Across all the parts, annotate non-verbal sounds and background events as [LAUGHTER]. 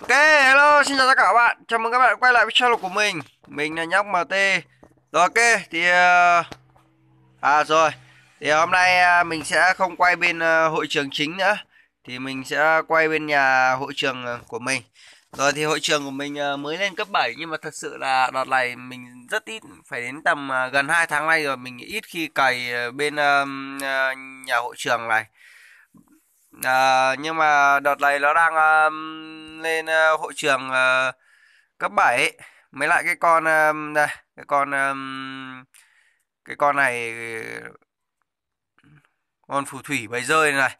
Ok, hello, xin chào tất cả các bạn Chào mừng các bạn quay lại với channel của mình Mình là Nhóc MT Rồi ok, thì ờ, À rồi Thì hôm nay à, mình sẽ không quay bên ờ, hội trường chính nữa Thì mình sẽ quay bên nhà hội trường ờ, của mình Rồi thì hội trường của mình mới lên cấp 7 Nhưng mà thật sự là đợt này mình rất ít Phải đến tầm gần 2 tháng nay rồi Mình ít khi cày bên nhà hội trường này à, Nhưng mà đợt này nó đang lên ờ, hội trường ờ, cấp 7 mới lại cái con ờ, đây cái con cái con này con phù thủy bầy rơi này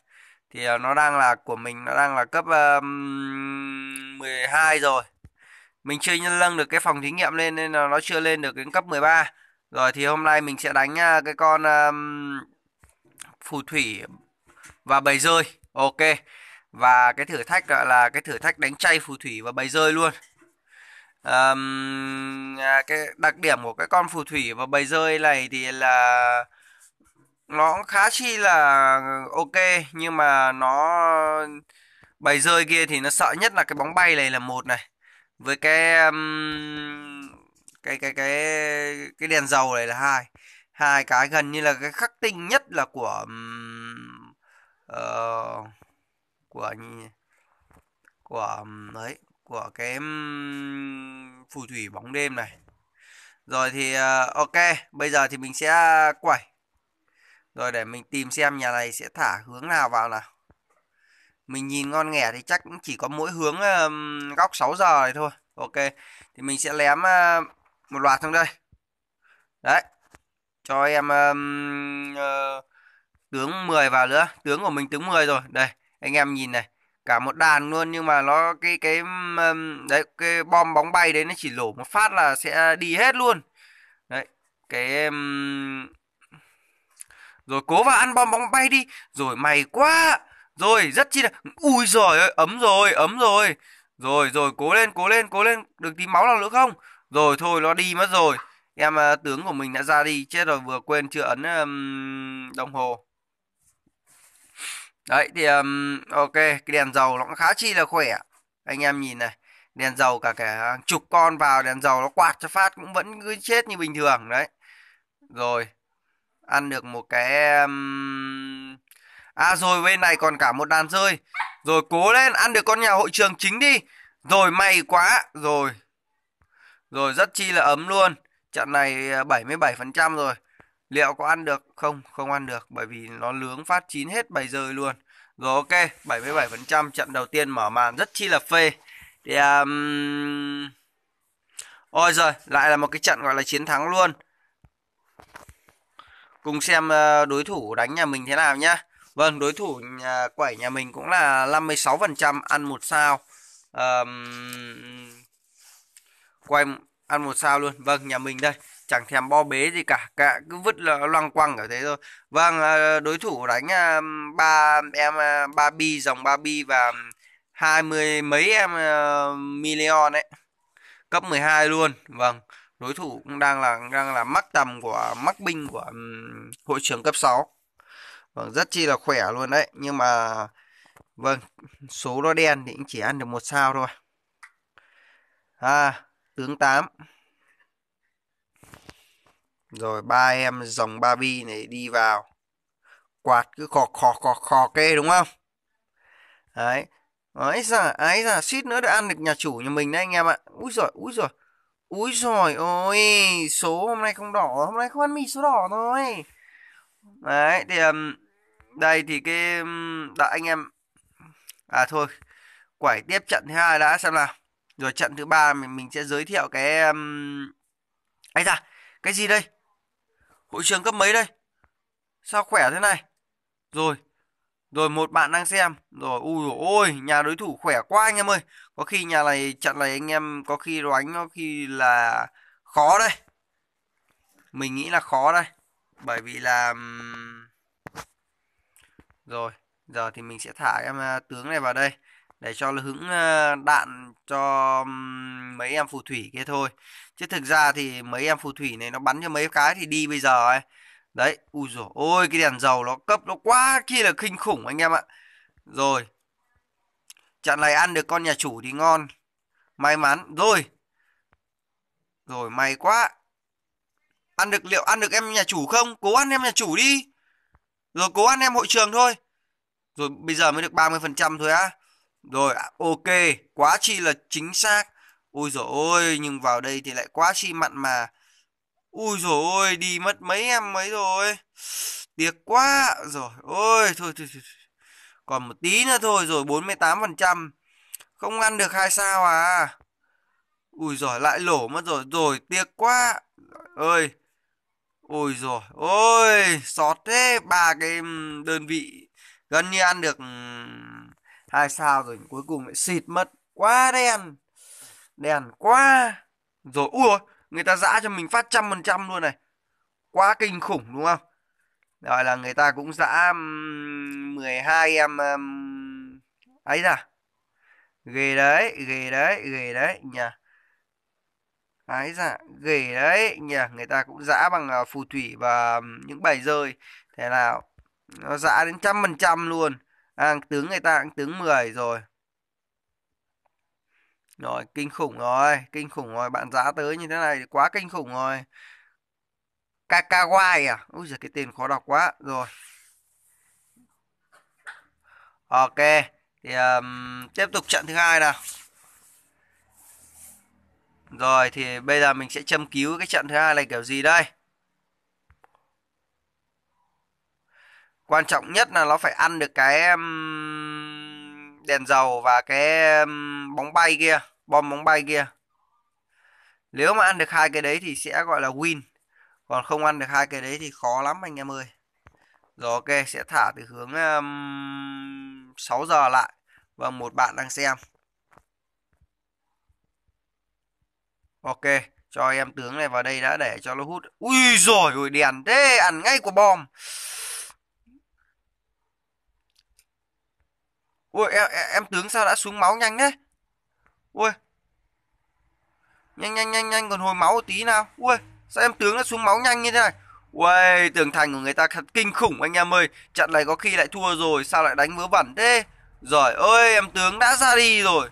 thì nó đang là của mình nó đang là cấp um, 12 rồi mình chưa nhân nâng được cái phòng thí nghiệm lên nên là nó chưa lên được đến cấp 13 rồi thì hôm nay mình sẽ đánh cái con um, phù thủy và bầy rơi ok và cái thử thách gọi là cái thử thách đánh chay phù thủy và bày rơi luôn um, cái đặc điểm của cái con phù thủy và bày rơi này thì là nó cũng khá chi là ok nhưng mà nó bày rơi kia thì nó sợ nhất là cái bóng bay này là một này với cái um, cái cái cái cái đèn dầu này là hai hai cái gần như là cái khắc tinh nhất là của um, uh, của của đấy của cái phù thủy bóng đêm này rồi thì ờ, ok bây giờ thì mình sẽ quẩy rồi để mình tìm xem nhà này sẽ thả hướng nào vào nào mình nhìn ngon nghẻ thì chắc chỉ có mỗi hướng góc 6 giờ này thôi ok thì mình sẽ lém ờ, một loạt trong đây đấy cho em um, uh, tướng 10 vào nữa tướng của mình tướng 10 rồi đây anh em nhìn này cả một đàn luôn nhưng mà nó cái cái đấy cái bom bóng bay đấy nó chỉ lổ một phát là sẽ đi hết luôn đấy cái rồi cố vào ăn bom bóng bay đi rồi mày quá rồi rất chi là ui rồi ấm rồi ấm rồi rồi rồi cố lên cố lên cố lên được tí máu nào nữa không rồi thôi nó đi mất rồi em ờ, tướng của mình đã ra đi chết rồi vừa quên chưa ấn um, đồng hồ đấy thì um, ok cái đèn dầu nó khá chi là khỏe anh em nhìn này đèn dầu cả cả chục con vào đèn dầu nó quạt cho phát cũng vẫn cứ chết như bình thường đấy rồi ăn được một cái um... à rồi bên này còn cả một đàn rơi rồi cố lên ăn được con nhà hội trường chính đi rồi may quá rồi rồi rất chi là ấm luôn trận này 77% à, rồi Liệu có ăn được không? Không ăn được bởi vì nó lướng phát chín hết 7 giờ luôn. Rồi ok, 77% trận đầu tiên mở màn rất chi là phê. Thì um... Ôi rồi lại là một cái trận gọi là chiến thắng luôn. Cùng xem ờ, đối thủ đánh nhà mình thế nào nhá. Vâng, đối thủ nhà, quẩy nhà mình cũng là 56% ăn một sao. Um... Quay ăn một sao luôn. Vâng, nhà mình đây chẳng thèm bo bế gì cả cả cứ vứt là loang quăng ở thế thôi vâng ờ, đối thủ đánh ờ, ba em ờ, ba bi dòng ba bi và hai mươi mấy em million đấy cấp 12 luôn vâng đối thủ cũng đang là đang là mắc tầm của mắc binh của hội trưởng cấp 6 vâng rất chi là khỏe luôn đấy nhưng mà vâng số nó đen thì cũng chỉ ăn được một sao thôi à tướng 8 rồi ba em dòng ba bi này đi vào quạt cứ khò khò khò khò kê đúng không đấy ấy giả ấy giả suýt nữa đã ăn được nhà chủ nhà mình đấy anh em ạ úi rồi úi rồi úi rồi ôi số hôm nay không đỏ hôm nay không ăn mì số đỏ thôi đấy thì đây thì cái đã anh em à thôi quẩy tiếp trận thứ hai đã xem nào rồi trận thứ ba mình mình sẽ giới thiệu cái ấy ra cái gì đây Bộ trưởng cấp mấy đây? Sao khỏe thế này? Rồi, rồi một bạn đang xem. Rồi, ui ôi, nhà đối thủ khỏe quá anh em ơi. Có khi nhà này, chặn này anh em có khi đánh có khi là khó đây. Mình nghĩ là khó đây. Bởi vì là... Rồi, giờ thì mình sẽ thả em à, tướng này vào đây để cho hứng à, đạn cho mấy em phù thủy kia thôi chứ thực ra thì mấy em phù thủy này nó bắn cho mấy cái thì đi bây giờ ấy đấy ui dồi ôi cái đèn dầu nó cấp nó quá kia là kinh khủng anh em ạ rồi trận này ăn được con nhà chủ thì ngon may mắn rồi rồi may quá ăn được liệu ăn được em nhà chủ không cố ăn em nhà chủ đi rồi cố ăn em hội trường thôi rồi bây giờ mới được 30% thôi á rồi à, ok quá chi là chính xác Ui dồi ôi, nhưng vào đây thì lại quá chi mặn mà. Ui dồi ôi, đi mất mấy em mấy rồi. [SIGHS] Tiếc quá. Rồi, ôi, thôi, thôi, thôi. Còn một tí nữa thôi rồi, 48%. Không ăn được hai sao à. Ui giời, lại lổ mất rồi. Rồi, tiếc quá. ơi. Ôi rồi ôi, sót thế ba cái đơn vị gần như ăn được hai sao rồi cuối cùng lại xịt mất quá đen đèn quá rồi ui người ta dã cho mình phát trăm phần trăm luôn này quá kinh khủng đúng không rồi là người ta cũng giã 12 em um, ấy ra ghê đấy ghê đấy ghê đấy nhỉ ấy dạ ghê đấy nhỉ người ta cũng dã bằng ờ, phù thủy và những bảy rơi thế nào nó dã đến trăm phần trăm luôn à, tướng người ta cũng tướng 10 rồi rồi kinh khủng rồi kinh khủng rồi bạn giá tới như thế này thì quá kinh khủng rồi Kakawai à Úi giời cái tên khó đọc quá Rồi Ok Thì um, tiếp tục trận thứ hai nào Rồi thì bây giờ mình sẽ châm cứu cái trận thứ hai này kiểu gì đây Quan trọng nhất là nó phải ăn được cái um, đèn dầu và cái bóng bay kia bom bóng bay kia nếu mà ăn được hai cái đấy thì sẽ gọi là win còn không ăn được hai cái đấy thì khó lắm anh em ơi rồi ok sẽ thả từ hướng um, 6 giờ lại và vâng, một bạn đang xem ok cho em tướng này vào đây đã để cho nó hút ui rồi ôi đèn thế ăn ngay của bom ôi em, em tướng sao đã xuống máu nhanh thế Ui Nhanh nhanh nhanh nhanh còn hồi máu một tí nào Ui sao em tướng đã xuống máu nhanh như thế này Ui tường thành của người ta thật kinh khủng anh em ơi Trận này có khi lại thua rồi Sao lại đánh vớ vẩn thế Rồi ơi em tướng đã ra đi rồi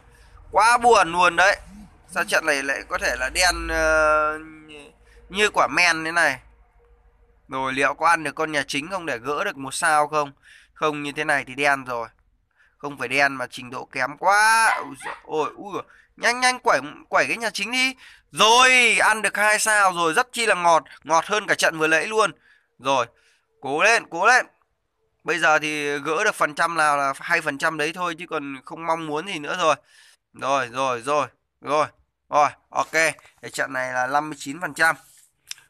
Quá buồn luôn đấy Sao trận này lại có thể là đen uh, Như quả men thế này Rồi liệu có ăn được con nhà chính không Để gỡ được một sao không Không như thế này thì đen rồi không phải đen mà trình độ kém quá ôi dồi, ôi, ui, nhanh nhanh quẩy quẩy cái nhà chính đi rồi ăn được hai sao rồi rất chi là ngọt ngọt hơn cả trận vừa lẫy luôn rồi cố lên cố lên bây giờ thì gỡ được phần trăm nào là hai phần trăm đấy thôi chứ còn không mong muốn gì nữa rồi rồi rồi rồi rồi rồi ok cái trận này là 59 phần trăm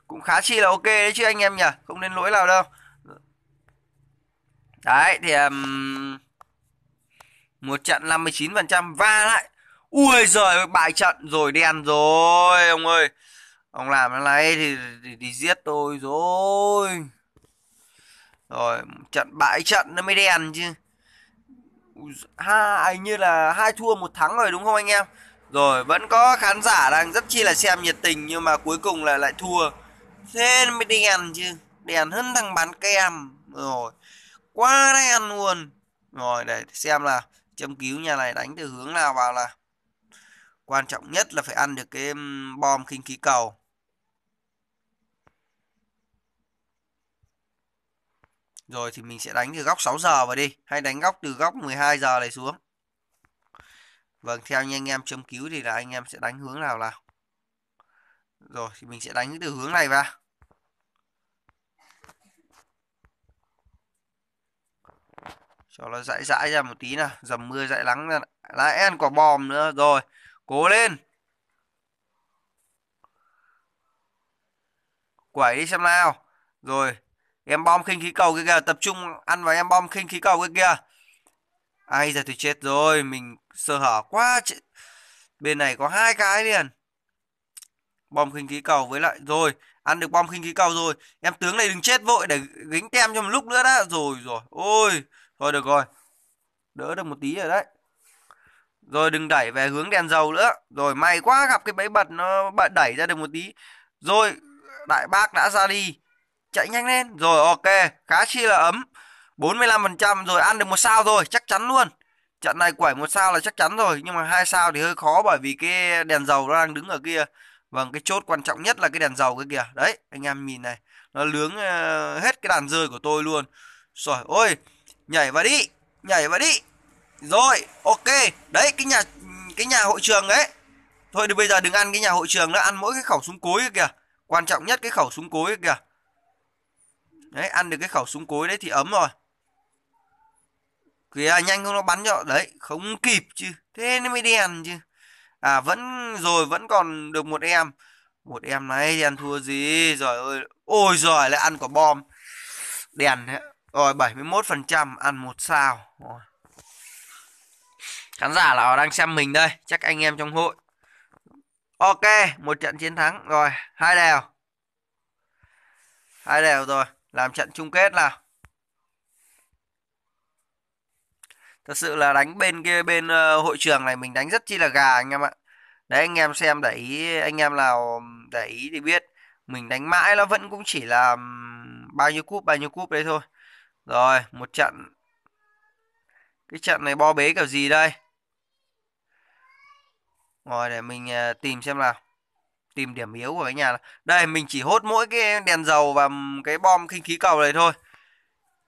cũng khá chi là ok đấy chứ anh em nhỉ không nên lỗi nào đâu đấy thì um, một trận 59% va lại ui giời bại trận rồi đen rồi ông ơi ông làm nó lấy thì, thì, giết tôi rồi rồi trận bại trận nó mới đen chứ hai như là hai thua một thắng rồi đúng không anh em rồi vẫn có khán giả đang rất chi là xem nhiệt tình nhưng mà cuối cùng là lại thua thế mới đèn chứ đèn hơn thằng bán kem rồi quá đen luôn rồi để xem là châm cứu nhà này đánh từ hướng nào vào là quan trọng nhất là phải ăn được cái bom khinh khí cầu rồi thì mình sẽ đánh từ góc 6 giờ vào đi hay đánh góc từ góc 12 giờ này xuống vâng theo như anh em châm cứu thì là anh em sẽ đánh hướng nào là rồi thì mình sẽ đánh từ hướng này vào cho nó dãi dãi ra một tí nào dầm mưa dãi nắng ra lại ăn quả bom nữa rồi cố lên quẩy đi xem nào rồi em bom khinh khí cầu cái kia tập trung ăn vào em bom khinh khí cầu cái kia ai giờ thì chết rồi mình sơ hở quá chết. bên này có hai cái liền bom khinh khí cầu với lại rồi ăn được bom khinh khí cầu rồi em tướng này đừng chết vội để gánh tem cho một lúc nữa đã rồi rồi ôi Thôi được rồi. Đỡ được một tí rồi đấy. Rồi đừng đẩy về hướng đèn dầu nữa. Rồi may quá gặp cái bẫy bật nó bạn đẩy ra được một tí. Rồi đại bác đã ra đi. Chạy nhanh lên. Rồi ok, khá chi là ấm. 45% rồi ăn được một sao rồi, chắc chắn luôn. Trận này quẩy một sao là chắc chắn rồi, nhưng mà hai sao thì hơi khó bởi vì cái đèn dầu nó đang đứng ở kia. Vâng, cái chốt quan trọng nhất là cái đèn dầu cái kìa. Đấy, anh em nhìn này, nó lướng ờ, hết cái đàn rơi của tôi luôn. Rồi, ôi, nhảy vào đi nhảy vào đi rồi ok đấy cái nhà cái nhà hội trường đấy thôi thì bây giờ đừng ăn cái nhà hội trường nữa ăn mỗi cái khẩu súng cối kìa quan trọng nhất cái khẩu súng cối kìa đấy ăn được cái khẩu súng cối đấy thì ấm rồi kìa nhanh không nó bắn cho đấy không kịp chứ thế nó mới đèn chứ à vẫn rồi vẫn còn được một em một em này thì ăn thua gì rồi ôi ôi lại ăn quả bom đèn đấy rồi 71% ăn một sao. Rồi. Khán giả nào đang xem mình đây, chắc anh em trong hội. Ok, một trận chiến thắng rồi, hai đều. Hai đều rồi, làm trận chung kết nào. Thật sự là đánh bên kia bên ờ, hội trường này mình đánh rất chi là gà anh em ạ. Đấy anh em xem để ý anh em nào để ý thì biết mình đánh mãi nó vẫn cũng chỉ là bao nhiêu cúp bao nhiêu cúp đấy thôi rồi, một trận. Cái trận này bo bế kiểu gì đây? Rồi để mình à, tìm xem nào. Tìm điểm yếu của cái nhà. Này. Đây, mình chỉ hốt mỗi cái đèn dầu và cái bom khinh khí cầu này thôi.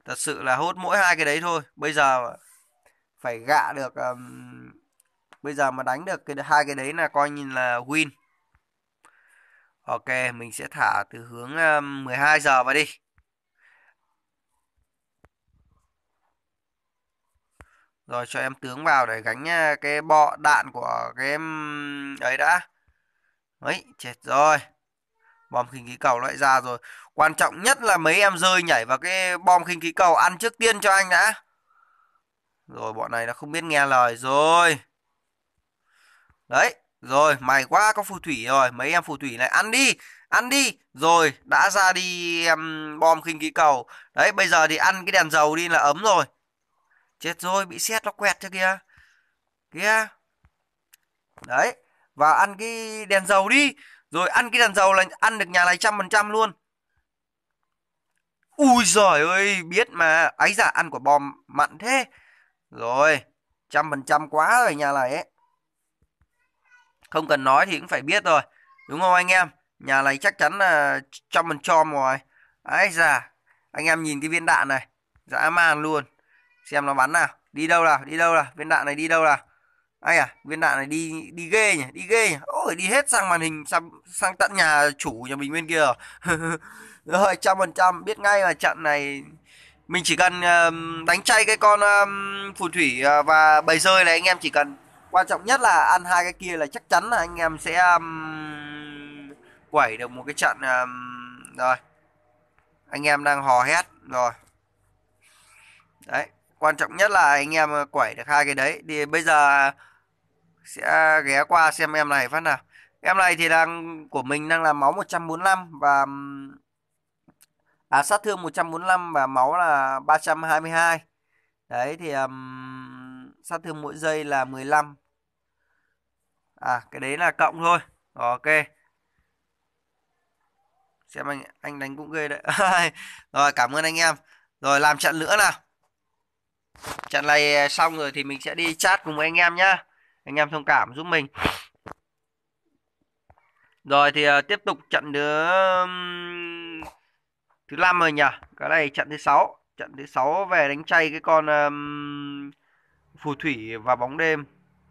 Thật sự là hốt mỗi hai cái đấy thôi. Bây giờ phải gạ được um, bây giờ mà đánh được cái hai cái đấy là coi như là win. Ok, mình sẽ thả từ hướng um, 12 giờ vào đi. rồi cho em tướng vào để gánh à, cái bọ đạn của cái em ấy đã đấy chết rồi bom khinh khí cầu lại ra rồi quan trọng nhất là mấy em rơi nhảy vào cái bom khinh khí cầu ăn trước tiên cho anh đã rồi bọn này nó không biết nghe lời rồi đấy rồi mày quá có phù thủy rồi mấy em phù thủy này ăn đi ăn đi rồi đã ra đi em bom khinh khí cầu đấy bây giờ thì ăn cái đèn dầu đi là ấm rồi chết rồi bị xét nó quẹt chứ kìa kìa đấy và ăn cái đèn dầu đi rồi ăn cái đèn dầu là ăn được nhà này trăm phần trăm luôn ui giời ơi biết mà ấy giả ăn quả bom mặn thế rồi trăm phần trăm quá rồi nhà này ấy không cần nói thì cũng phải biết rồi đúng không anh em nhà này chắc chắn là trăm phần trăm rồi ấy già anh em nhìn cái viên đạn này dã man luôn xem nó bắn nào đi đâu nào đi đâu nào viên đạn này đi đâu nào ai à viên đạn này đi đi ghê nhỉ đi ghê nhỉ ôi đi hết sang màn hình sang, sang tận nhà chủ nhà mình bên kia rồi [LAUGHS] trăm phần trăm biết ngay là trận này mình chỉ cần đánh chay cái con phù thủy ờ, và bầy rơi này anh em chỉ cần quan trọng nhất là ăn hai cái kia là chắc chắn là anh em sẽ quẩy được một cái trận rồi anh em đang hò hét rồi đấy quan trọng nhất là anh em ờ, quẩy được hai cái đấy thì bây giờ sẽ ghé qua xem em này phát nào em này thì đang của mình đang là máu 145 và à, sát thương 145 và máu là 322 đấy thì um, sát thương mỗi giây là 15 à cái đấy là cộng thôi ok xem anh anh đánh cũng ghê đấy [LAUGHS] rồi cảm ơn anh em rồi làm trận nữa nào trận này à, xong rồi thì mình sẽ đi chat cùng anh em nhá anh em thông cảm giúp mình rồi thì uh, tiếp tục trận thứ thứ năm rồi nhỉ cái này trận thứ sáu trận thứ sáu về đánh chay cái con um, phù thủy và bóng đêm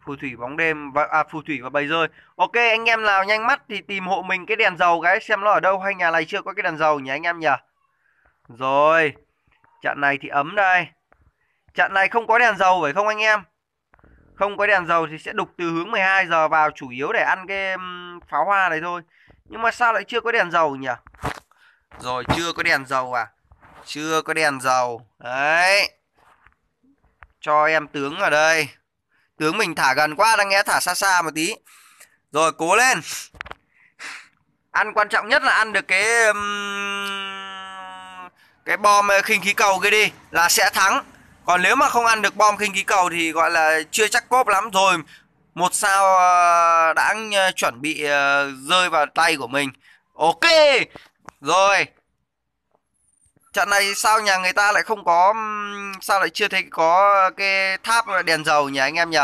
phù thủy bóng đêm và à, phù thủy và bầy rơi ok anh em nào nhanh mắt thì tìm hộ mình cái đèn dầu cái xem nó ở đâu hay nhà này chưa có cái đèn dầu nhỉ anh em nhỉ rồi trận này thì ấm đây Trận này không có đèn dầu phải không anh em? Không có đèn dầu thì sẽ đục từ hướng 12 giờ vào chủ yếu để ăn cái pháo hoa này thôi. Nhưng mà sao lại chưa có đèn dầu nhỉ? Rồi chưa có đèn dầu à? Chưa có đèn dầu. Đấy. Cho em tướng ở đây. Tướng mình thả gần quá đang nghe thả xa xa một tí. Rồi cố lên. Ăn quan trọng nhất là ăn được cái cái bom khinh khí cầu kia đi là sẽ thắng còn nếu mà không ăn được bom khinh khí cầu thì gọi là chưa chắc cốp lắm rồi một sao ờ, đã ờ, chuẩn bị ờ, rơi vào tay của mình ok rồi trận này sao nhà người ta lại không có sao lại chưa thấy có cái tháp đèn dầu nhỉ anh em nhỉ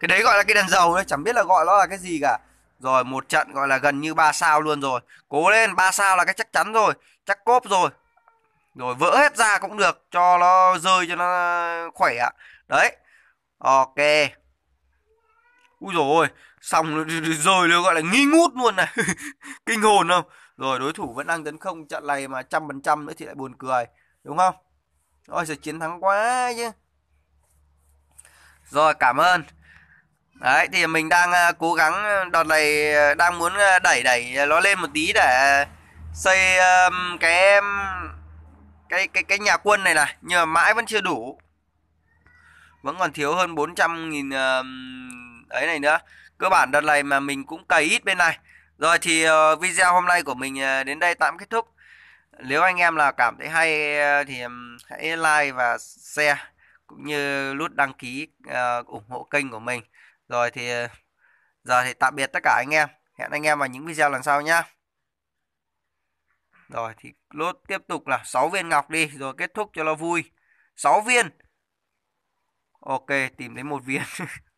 cái đấy gọi là cái đèn dầu đấy chẳng biết là gọi nó là cái gì cả rồi một trận gọi là gần như ba sao luôn rồi cố lên ba sao là cái chắc chắn rồi chắc cốp rồi rồi vỡ hết ra cũng được cho nó rơi cho nó khỏe ạ đấy ok ui rồi ôi xong rồi nó gọi là nghi ngút luôn này [LAUGHS] kinh hồn không rồi đối thủ vẫn đang tấn công trận này mà trăm phần trăm nữa thì lại buồn cười đúng không ôi giờ chiến thắng quá chứ rồi cảm ơn đấy thì mình đang à, cố gắng à, đợt này à, đang muốn đẩy đẩy nó lên một tí để xây cái cái cái cái nhà quân này này nhưng mà mãi vẫn chưa đủ vẫn còn thiếu hơn 400 nghìn uh, ấy này nữa cơ bản đợt này mà mình cũng cày ít bên này rồi thì uh, video hôm nay của mình uh, đến đây tạm kết thúc nếu anh em là cảm thấy hay uh, thì um, hãy like và share cũng như nút đăng ký uh, ủng hộ kênh của mình rồi thì uh, giờ thì tạm biệt tất cả anh em hẹn anh em vào những video lần sau nhé rồi thì lốt tiếp tục là 6 viên ngọc đi rồi kết thúc cho nó vui. 6 viên. Ok, tìm thấy một viên. [LAUGHS]